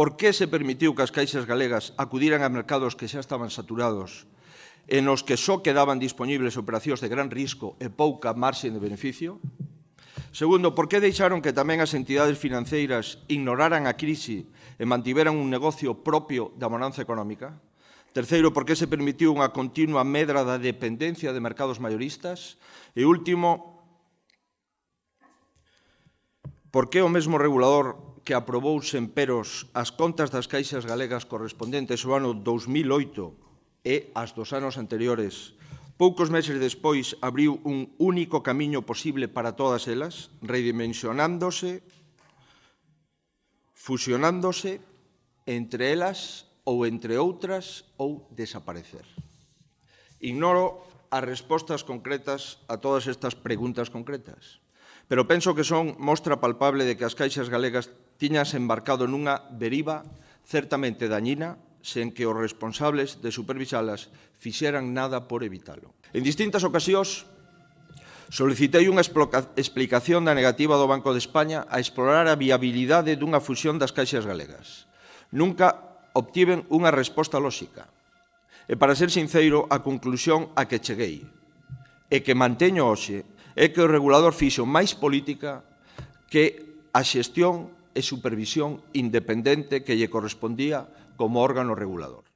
Por que se permitiu que as caixas galegas acudiran a mercados que xa estaban saturados en os que só quedaban disponibles operacións de gran risco e pouca marxe de beneficio? Segundo, por que deixaron que tamén as entidades financeiras ignoraran a crise e mantiveran un negocio propio da bonanza económica? Terceiro, por que se permitiu unha continua medra da dependencia de mercados maioristas? E último, por que o mesmo regulador que aprobou sen peros as contas das caixas galegas correspondentes ao ano 2008 e as dos anos anteriores, poucos meses despois abriu un único camiño posible para todas elas, redimensionándose, fusionándose entre elas ou entre outras ou desaparecer. Ignoro as respostas concretas a todas estas preguntas concretas pero penso que son mostra palpable de que as caixas galegas tiñas embarcado nunha deriva certamente dañina sen que os responsables de supervisalas fixeran nada por evitalo. En distintas ocasións, solicitei unha explicación da negativa do Banco de España a explorar a viabilidade dunha fusión das caixas galegas. Nunca obtiven unha resposta lóxica. E para ser sincero, a conclusión a que cheguei e que manteño hoxe é que o regulador fixo máis política que a xestión e supervisión independente que lle correspondía como órgano regulador.